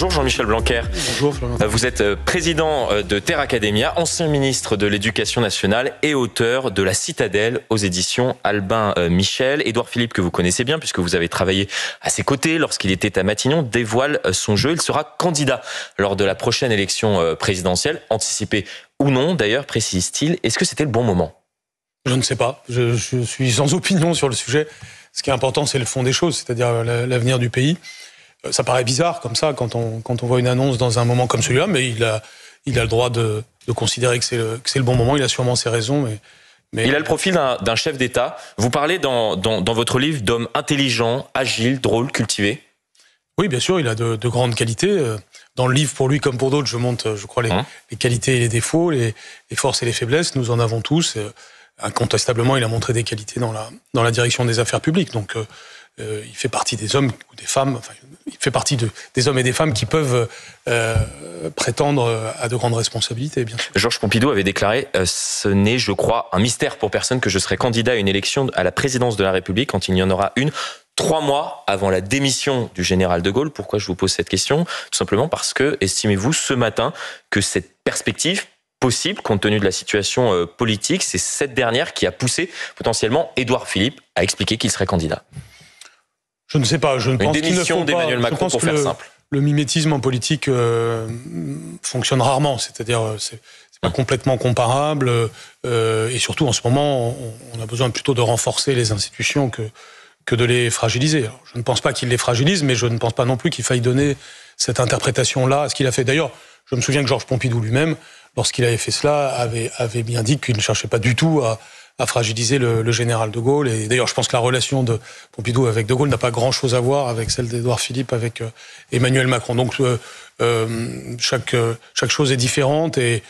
Bonjour Jean-Michel Blanquer. Bonjour Vous êtes euh, président euh, de Terre Academia, ancien ministre de l'Éducation nationale et auteur de La Citadelle aux éditions Albin euh, Michel. Édouard Philippe, que vous connaissez bien puisque vous avez travaillé à ses côtés lorsqu'il était à Matignon, dévoile son jeu. Il sera candidat lors de la prochaine élection présidentielle, anticipée ou non d'ailleurs, précise-t-il. Est-ce que c'était le bon moment Je ne sais pas. je, suis sans opinion sur le sujet. Ce qui est important, c'est le fond des choses, c'est-à-dire l'avenir du pays. Euh, ça paraît bizarre comme ça quand on, quand on voit une annonce dans un moment comme celui-là, mais il a, il a le droit de, de considérer que c'est le, le, bon moment. Il a sûrement ses raisons, mais. mais... Il a le profil d'un chef d'État. Vous parlez dans, dans, dans votre livre d'homme intelligent, agile, drôle, cultivé. Oui, bien sûr, il a de, de grandes qualités. Euh, dans le livre, pour lui comme pour d'autres, je montre, je crois, les, hein les qualités et les défauts, les, les, forces et les faiblesses. Nous en avons tous. Euh, incontestablement, il a montré des qualités dans la, dans la direction des affaires publiques. Donc, euh, il fait partie des hommes ou des femmes, il fait partie des hommes et des femmes qui peuvent euh, prétendre euh, à de grandes responsabilités, bien sûr. Georges Pompidou avait déclaré Ce n'est, je crois, un mystère pour personne que je serai candidat à une élection à la présidence de la République quand il y en aura une trois mois avant la démission du général de Gaulle. Pourquoi je vous pose cette question Tout simplement parce que, estimez-vous ce matin que cette perspective possible, compte tenu de la situation politique, c'est cette dernière qui a poussé potentiellement Édouard Philippe à expliquer qu'il serait candidat je ne sais pas. Je ne pense qu'il ne faut pas. pour faire le, Le mimétisme en politique euh, fonctionne rarement, c'est-à-dire euh, c'est pas complètement comparable. Euh, et surtout en ce moment, on, a besoin plutôt de renforcer les institutions que que de les fragiliser. je ne pense pas qu'il les fragilise, mais je ne pense pas non plus qu'il faille donner cette interprétation-là à ce qu'il a fait. D'ailleurs, je me souviens que Georges Pompidou lui-même, lorsqu'il avait fait cela, avait bien dit qu'il ne cherchait pas du tout à, a fragilisé le, général de Gaulle. Et d'ailleurs, je pense que la relation de Pompidou avec de Gaulle n'a pas grand-chose à voir avec celle d'Édouard Philippe avec euh, Emmanuel Macron. Donc euh, euh, chaque, chaque chose est différente et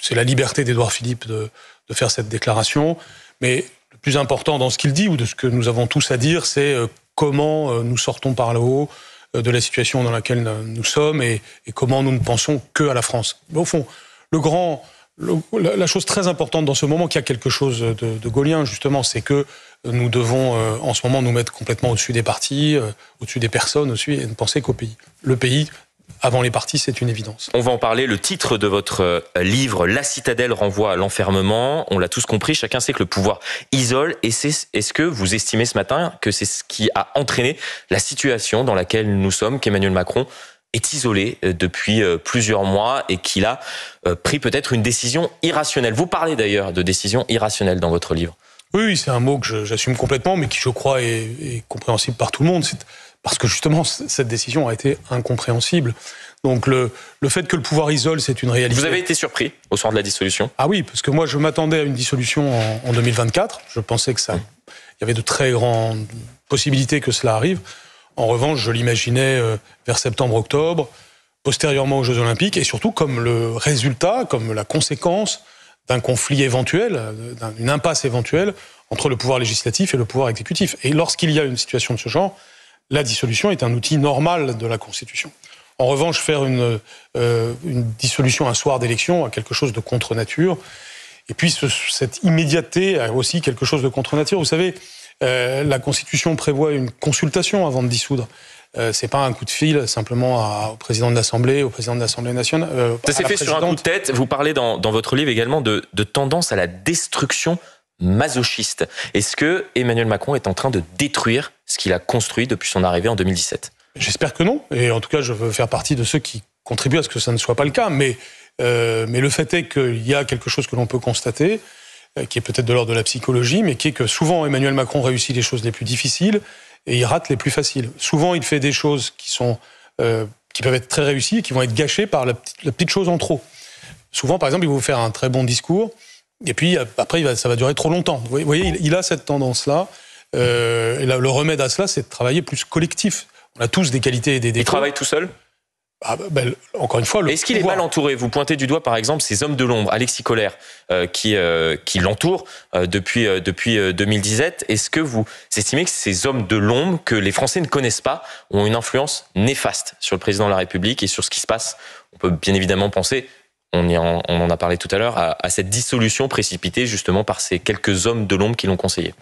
c'est la liberté d'Édouard Philippe de, de, faire cette déclaration. Mais le plus important dans ce qu'il dit ou de ce que nous avons tous à dire, c'est comment nous sortons par le haut de la situation dans laquelle nous sommes et, et comment nous ne pensons que à la France. Mais au fond, le grand, la, chose très importante dans ce moment, qui a quelque chose de, gaulien justement, c'est que nous devons euh, en ce moment nous mettre complètement au-dessus des partis, euh, au-dessus des personnes aussi, et ne penser qu'au pays. Le pays avant les partis, c'est une évidence. On va en parler. Le titre de votre euh, livre, La citadelle renvoie à l'enfermement. On l'a tous compris. Chacun sait que le pouvoir isole. Et est-ce que vous estimez ce matin que c'est ce qui a entraîné la situation dans laquelle nous sommes, qu'Emmanuel Macron est isolé euh, depuis euh, plusieurs mois et qu'il a euh, pris peut-être une décision irrationnelle. Vous parlez d'ailleurs de décision irrationnelle dans votre livre. Oui, c'est un mot que j'assume complètement, mais qui, je crois, est, compréhensible par tout le monde. Parce que justement, cette décision a été incompréhensible. Donc le, le fait que le pouvoir isole, c'est une réalité. Vous avez été surpris au soir de la dissolution Ah oui, parce que moi, je m'attendais à une dissolution en, en, 2024. Je pensais que ça, il y avait de très grandes possibilités que cela arrive. En revanche, je l'imaginais euh, vers septembre-octobre, postérieurement aux Jeux Olympiques, et surtout comme le résultat, comme la conséquence d'un conflit éventuel, euh, d'une impasse éventuelle entre le pouvoir législatif et le pouvoir exécutif. Et lorsqu'il y a une situation de ce genre, la dissolution est un outil normal de la Constitution. En revanche, faire une, euh, dissolution un soir d'élection a quelque chose de contre-nature. Et puis, cette immédiateté a aussi quelque chose de contre-nature. Vous savez, euh, la Constitution prévoit une consultation avant de dissoudre. Ce euh, c'est pas un coup de fil simplement au président de l'Assemblée, au président de l'Assemblée nationale. Euh, ça s'est fait sur un coup de tête. Vous parlez dans, votre livre également de, tendance à la destruction masochiste. Est-ce que Emmanuel Macron est en train de détruire ce qu'il a construit depuis son arrivée en 2017 J'espère que non. Et en tout cas, je veux faire partie de ceux qui contribuent à ce que ça ne soit pas le cas. mais le fait est qu'il y a quelque chose que l'on peut constater, euh, qui est peut-être de l'ordre de la psychologie, mais qui est que souvent Emmanuel Macron réussit les choses les plus difficiles et il rate les plus faciles. Souvent, il fait des choses qui sont euh, qui peuvent être très réussies et qui vont être gâchées par la petite, chose en trop. Souvent, par exemple, il va vous faire un très bon discours et puis euh, après, ça va durer trop longtemps. Vous voyez, il, a cette tendance-là. Euh, le remède à cela, c'est de travailler plus collectif. On a tous des qualités et des défauts. Il travaille tout seul ah, bah, bah, encore une fois, Est-ce qu'il est mal entouré Vous pointez du doigt, par exemple, ces hommes de l'ombre, Alexis Colère, euh, qui, l'entourent qui l'entoure euh, depuis, euh, depuis 2017. Est-ce que vous estimez que ces hommes de l'ombre, que les Français ne connaissent pas, ont une influence néfaste sur le président de la République et sur ce qui se passe On peut bien évidemment penser, on, en, a parlé tout à l'heure, à cette dissolution précipitée justement par ces quelques hommes de l'ombre qui l'ont conseillé.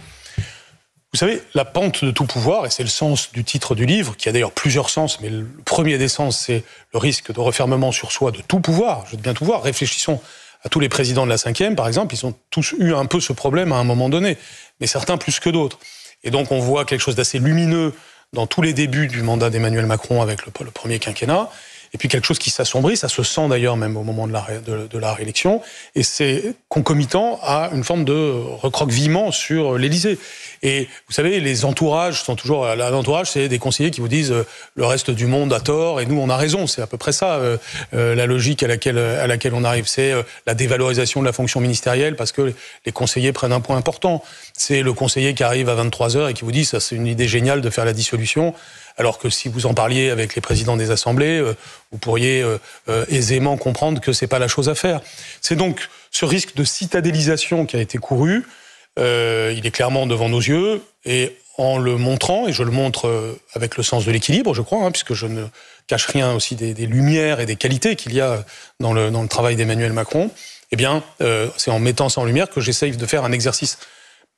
Vous savez, la pente de tout pouvoir, et c'est le sens du titre du livre, qui a d'ailleurs plusieurs sens, mais le premier des sens, c'est le risque de refermement sur soi de tout pouvoir, je veux bien tout voir. Réfléchissons à tous les présidents de la cinquième, par exemple, ils ont tous eu un peu ce problème à un moment donné, mais certains plus que d'autres. Et donc on voit quelque chose d'assez lumineux dans tous les débuts du mandat d'Emmanuel Macron avec le, premier quinquennat, et puis quelque chose qui s'assombrit, ça se sent d'ailleurs même au moment de la, de, la réélection, et c'est concomitant à une forme de recroquevillement sur l'Élysée. Et vous savez, les entourages sont toujours. L'entourage, euh, c'est des conseillers qui vous disent euh, le reste du monde a tort et nous, on a raison. C'est à peu près ça euh, la logique à laquelle, à laquelle on arrive. C'est la dévalorisation de la fonction ministérielle parce que les conseillers prennent un point important. C'est le conseiller qui arrive à 23 heures et qui vous dit ça, c'est une idée géniale de faire la dissolution. Alors que si vous en parliez avec les présidents des assemblées, vous pourriez aisément comprendre que ce n'est pas la chose à faire. C'est donc ce risque de citadélisation qui a été couru, euh, il est clairement devant nos yeux et en le montrant, et je le montre euh, avec le sens de l'équilibre, je crois, hein, puisque je ne cache rien aussi des, lumières et des qualités qu'il y a dans le, travail d'Emmanuel Macron, eh bien, euh, c'est en mettant ça en lumière que j'essaye de faire un exercice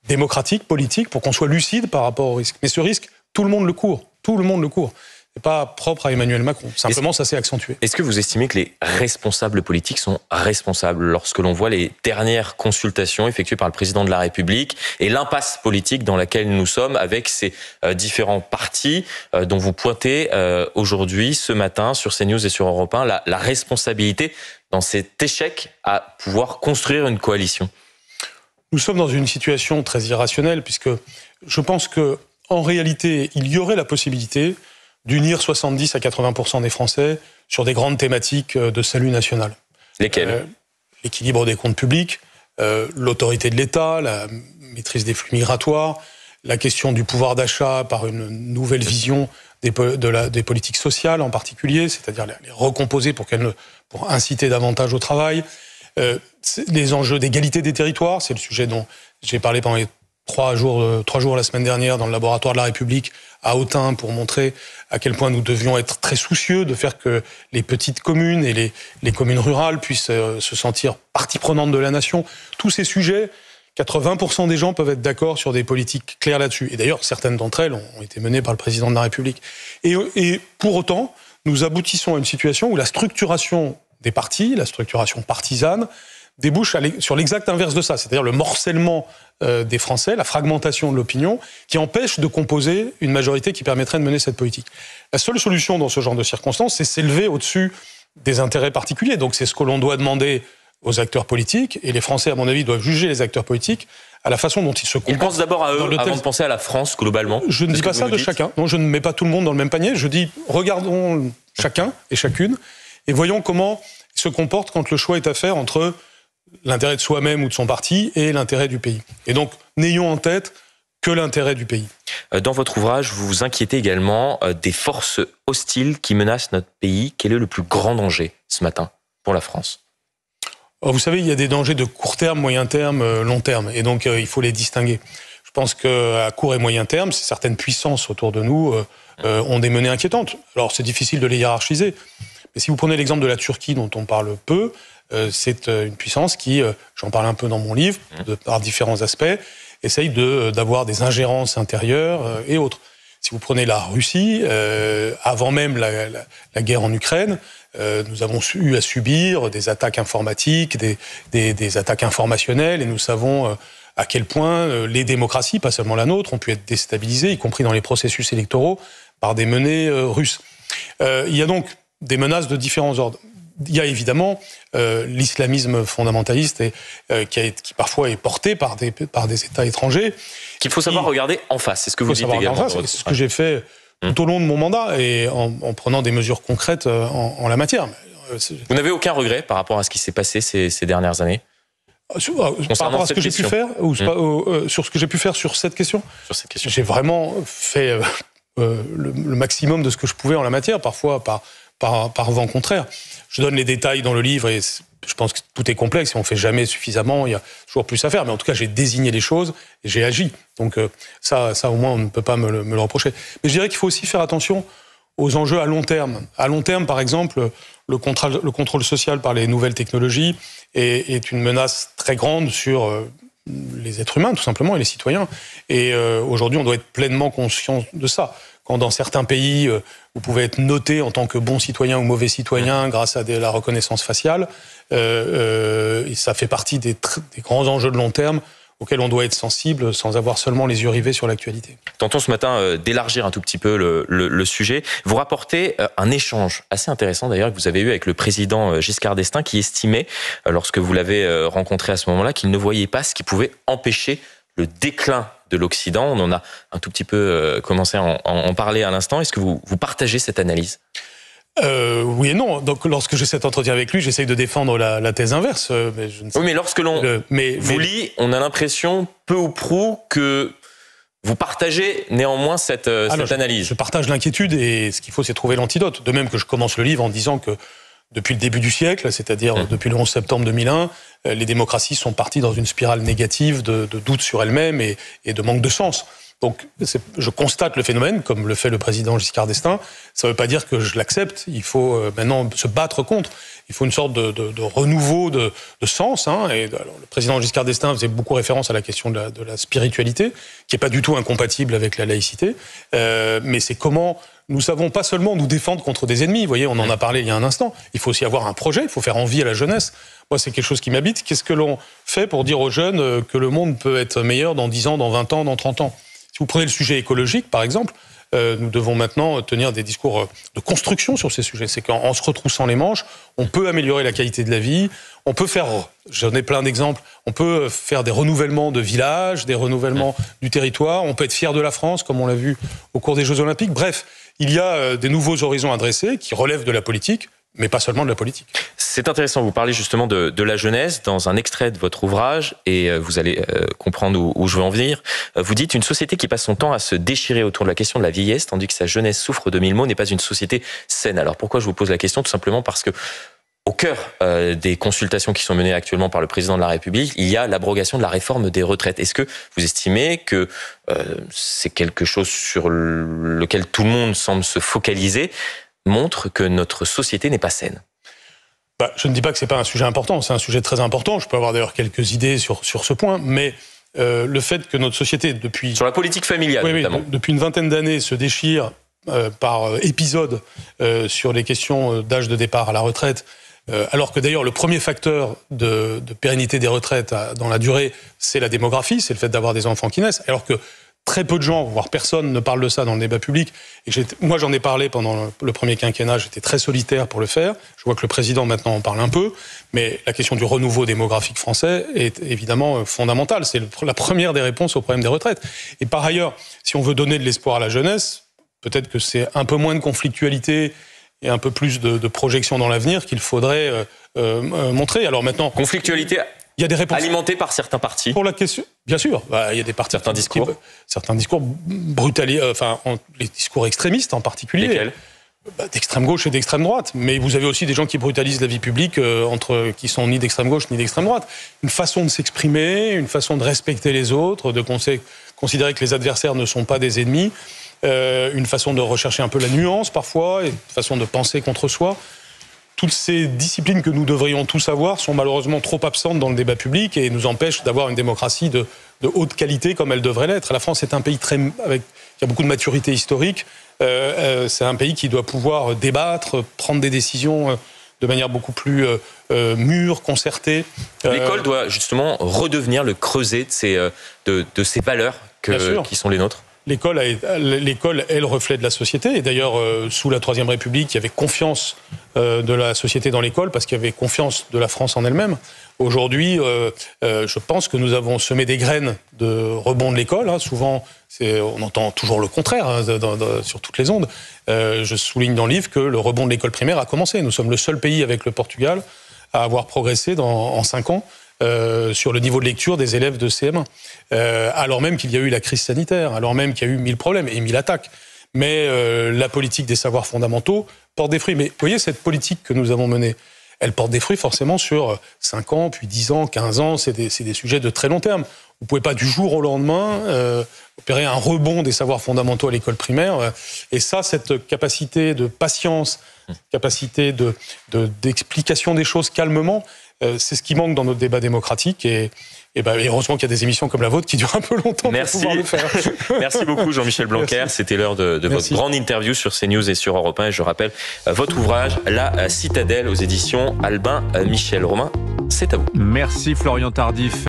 démocratique, politique, pour qu'on soit lucide par rapport au risque. Mais ce risque, tout le monde le court. Tout le monde le court n'est pas propre à Emmanuel Macron. Simplement, ça s'est accentué. Est-ce que vous estimez que les responsables politiques sont responsables lorsque l'on voit les dernières consultations effectuées par le président de la République et l'impasse politique dans laquelle nous sommes avec ces euh, différents partis euh, dont vous pointez euh, aujourd'hui, ce matin, sur CNews et sur Europe 1, la, la responsabilité dans cet échec à pouvoir construire une coalition Nous sommes dans une situation très irrationnelle puisque je pense que en réalité, il y aurait la possibilité d'unir 70 à 80 des Français sur des grandes thématiques euh, de salut national. Lesquelles euh, L'équilibre des comptes publics, euh, l'autorité de l'État, la maîtrise des flux migratoires, la question du pouvoir d'achat par une nouvelle vision des, politiques sociales en particulier, c'est-à-dire les recomposer pour, inciter davantage au travail. les enjeux d'égalité des territoires, c'est le sujet dont j'ai parlé pendant les trois jours, euh, trois jours la semaine dernière dans le laboratoire de la République à Autun pour montrer à quel point nous devions être très soucieux de faire que les petites communes et les, communes rurales puissent euh, se sentir partie prenante de la nation. Tous ces sujets, 80% des gens peuvent être d'accord sur des politiques claires là-dessus. Et d'ailleurs, certaines d'entre elles ont été menées par le président de la République. Et, et pour autant, nous aboutissons à une situation où la structuration des partis, la structuration partisane, débouche sur l'exact inverse de ça, c'est-à-dire le morcellement euh, des Français, la fragmentation de l'opinion, qui empêche de composer une majorité qui permettrait de mener cette politique. La seule solution dans ce genre de circonstances, c'est s'élever au-dessus des intérêts particuliers. Donc c'est ce que l'on doit demander aux acteurs politiques, et les Français, à mon avis, doivent juger les acteurs politiques à la façon dont ils se comportent. Ils pensent d'abord à eux avant de penser à la France globalement. Je ne dis pas ça de chacun. Non, je ne mets pas tout le monde dans le même panier. Je dis regardons chacun et chacune et voyons comment ils se comportent quand le choix est à faire entre l'intérêt de soi-même ou de son parti et l'intérêt du pays. Et donc, n'ayons en tête que l'intérêt du pays. Euh, dans votre ouvrage, vous vous inquiétez également euh, des forces hostiles qui menacent notre pays. Quel est le plus grand danger ce matin pour la France oh, Vous savez, il y a des dangers de court terme, moyen terme, euh, long terme, et donc il faut les distinguer. Je pense qu'à court et moyen terme, certaines puissances autour de nous ont des menées inquiétantes. Alors c'est difficile de les hiérarchiser, mais si vous prenez l'exemple de la Turquie dont on parle peu, euh, c'est euh, une puissance qui, euh, j'en parle un peu dans mon livre, mmh. par différents aspects, essaye d'avoir des ingérences intérieures et autres. Si vous prenez la Russie, avant même la, guerre en Ukraine, nous avons eu à subir des attaques informatiques, des, attaques informationnelles, et nous savons à quel point les démocraties, pas seulement la nôtre, ont pu être déstabilisées, y compris dans les processus électoraux, par des menées russes. il y a donc des menaces de différents ordres il y a évidemment euh, l'islamisme fondamentaliste et, euh, qui, qui, parfois est porté par des, par des États étrangers. Qu'il faut savoir regarder en face, c'est ce que vous dites c'est ce que j'ai fait hmm. tout au long de mon mandat et en, prenant des mesures concrètes euh, en, la matière. Vous n'avez aucun regret par rapport à ce qui s'est passé ces, dernières années ah, ah, par rapport à ce que j'ai pu faire, ou hmm. sur ce que j'ai pu faire sur cette question, question. j'ai vraiment fait le, maximum de ce que je pouvais en la matière, parfois par par, vent contraire. Je donne les détails dans le livre et je pense que tout est complexe et on ne fait jamais suffisamment. Il y a toujours plus à faire. Mais en tout cas, j'ai désigné les choses et j'ai agi. Donc euh, ça, ça au moins, on ne peut pas me le, reprocher. Mais je dirais qu'il faut aussi faire attention aux enjeux à long terme. À long terme, par exemple, le contrôle, social par les nouvelles technologies est, est, une menace très grande sur euh, les êtres humains, tout simplement, et les citoyens. Et euh, aujourd'hui, on doit être pleinement conscient de ça quand dans certains pays, euh, vous pouvez être noté en tant que bon citoyen ou mauvais citoyen grâce à la reconnaissance faciale, euh, euh, ça fait partie des, grands enjeux de long terme auxquels on doit être sensible sans avoir seulement les yeux rivés sur l'actualité. Tentons ce matin d'élargir un tout petit peu le, sujet. Vous rapportez un échange assez intéressant d'ailleurs que vous avez eu avec le président Giscard d'Estaing qui estimait, lorsque vous l'avez rencontré à ce moment-là, qu'il ne voyait pas ce qui pouvait empêcher le déclin de l'Occident. On en a un tout petit peu euh, commencé à en, parler à l'instant. Est-ce que vous, vous partagez cette analyse euh, oui et non. Donc, lorsque j'ai cet entretien avec lui, j'essaye de défendre la, thèse inverse. Euh, mais je ne sais oui, mais lorsque l'on vous lit, on a l'impression, peu ou prou, que vous partagez néanmoins cette, analyse. je partage l'inquiétude et ce qu'il faut, c'est trouver l'antidote. De même que je commence le livre en disant que depuis le début du siècle, c'est-à-dire mmh. depuis le 11 septembre 2001, euh, les démocraties sont parties dans une spirale négative de, de doute sur elles-mêmes et, de manque de sens. Donc je constate le phénomène, comme le fait le président Giscard d'Estaing. Ça ne veut pas dire que je l'accepte. Il faut euh, maintenant se battre contre. Il faut une sorte de, renouveau de, sens. Hein. Et le président Giscard d'Estaing faisait beaucoup référence à la question de la, spiritualité, qui n'est pas du tout incompatible avec la laïcité. Euh, mais c'est comment nous savons pas seulement nous défendre contre des ennemis, vous voyez, on en a parlé il y a un instant, il faut aussi avoir un projet, il faut faire envie à la jeunesse. Moi, c'est quelque chose qui m'habite. Qu'est-ce que l'on fait pour dire aux jeunes euh, que le monde peut être meilleur dans 10 ans, dans 20 ans, dans 30 ans Si vous prenez le sujet écologique, par exemple, euh, nous devons maintenant tenir des discours euh, de construction sur ces sujets. C'est qu'en se retroussant les manches, on peut améliorer la qualité de la vie, on peut faire, j'en ai plein d'exemples, on peut faire des renouvellements de villages, des renouvellements du territoire, on peut être fier de la France, comme on l'a vu au cours des Jeux Olympiques. Bref, il y a euh, des nouveaux horizons adressés qui relèvent de la politique, mais pas seulement de la politique. C'est intéressant, vous parlez justement de, la jeunesse dans un extrait de votre ouvrage, et euh, vous allez euh, comprendre où, où, je veux en venir. Vous dites, une société qui passe son temps à se déchirer autour de la question de la vieillesse, tandis que sa jeunesse souffre de mille maux, n'est pas une société saine. Alors pourquoi je vous pose la question Tout simplement parce que au cœur euh, des consultations qui sont menées actuellement par le président de la République, il y a l'abrogation de la réforme des retraites. Est-ce que vous estimez que euh, c'est quelque chose sur lequel tout le monde semble se focaliser, montre que notre société n'est pas saine bah, Je ne dis pas que ce n'est pas un sujet important, c'est un sujet très important. Je peux avoir d'ailleurs quelques idées sur, sur ce point, mais euh, le fait que notre société, depuis... Sur la politique familiale, depuis une vingtaine d'années, se déchire par épisode sur les questions d'âge de départ à la retraite, euh, alors que d'ailleurs, le premier facteur de, pérennité des retraites dans la durée, c'est la démographie, c'est le fait d'avoir des enfants qui naissent. Alors que très peu de gens, voire personne, ne parle de ça dans le débat public. Et moi, j'en ai parlé pendant le premier quinquennat, j'étais très solitaire pour le faire. Je vois que le président maintenant en parle un peu, mais la question du renouveau démographique français est évidemment euh, fondamentale. C'est la première des réponses au problème des retraites. Et par ailleurs, si on veut donner de l'espoir à la jeunesse, peut-être que c'est un peu moins de conflictualité et un peu plus de, de projection dans l'avenir qu'il faudrait euh, euh, euh, montrer. Alors maintenant, conflictualité il des par certains partis. Pour la question, bien sûr. Bah, il y a des partis. Certains discours. certains discours brutalisés, enfin, les discours extrémistes en particulier. Lesquels bah, D'extrême gauche et d'extrême droite. Mais vous avez aussi des gens qui brutalisent la vie publique, qui entre, qui sont ni d'extrême gauche ni d'extrême droite. Une façon de s'exprimer, une façon de respecter les autres, de considérer que les adversaires ne sont pas des ennemis. Euh, une façon de rechercher un peu la nuance parfois, et une façon de penser contre soi. Toutes ces disciplines que nous devrions tous avoir sont malheureusement trop absentes dans le débat public et nous empêchent d'avoir une démocratie de, haute qualité comme elle devrait l'être. La France est un pays très, avec, qui a beaucoup de maturité historique. Euh, euh, c'est un pays qui doit pouvoir débattre, prendre des décisions de manière beaucoup plus mûre, concertée. L'école doit justement redevenir le creuset de ces, valeurs qui sont les nôtres. L'école, l'école est le reflet de la société. Et d'ailleurs, euh, sous la Troisième République, il y avait confiance euh, de la société dans l'école parce qu'il y avait confiance de la France en elle-même. Aujourd'hui, euh, je pense que nous avons semé des graines de rebond de l'école. Hein. Souvent, on entend toujours le contraire hein, sur toutes les ondes. je souligne dans le livre que le rebond de l'école primaire a commencé. Nous sommes le seul pays avec le Portugal à avoir progressé en cinq ans. Euh, sur le niveau de lecture des élèves de CM1, euh, alors même qu'il y a eu la crise sanitaire, alors même qu'il y a eu mille problèmes et mille attaques. Mais euh, la politique des savoirs fondamentaux porte des fruits. Mais vous voyez, cette politique que nous avons menée, elle porte des fruits forcément sur 5 ans, puis 10 ans, 15 ans, c'est des, sujets de très long terme. Vous ne pouvez pas du jour au lendemain opérer un rebond des savoirs fondamentaux à l'école primaire. Et ça, cette capacité de patience, capacité d'explication des choses calmement, euh, c'est ce qui manque dans notre débat démocratique et, et, ben, heureusement qu'il y a des émissions comme la vôtre qui durent un peu longtemps Merci. Merci beaucoup Jean-Michel Blanquer. C'était l'heure de, votre grande interview sur CNews et sur Europe 1. Et je rappelle euh, votre ouvrage La Citadelle aux éditions Albin euh, Michel. Romain, c'est à vous. Merci Florian Tardif.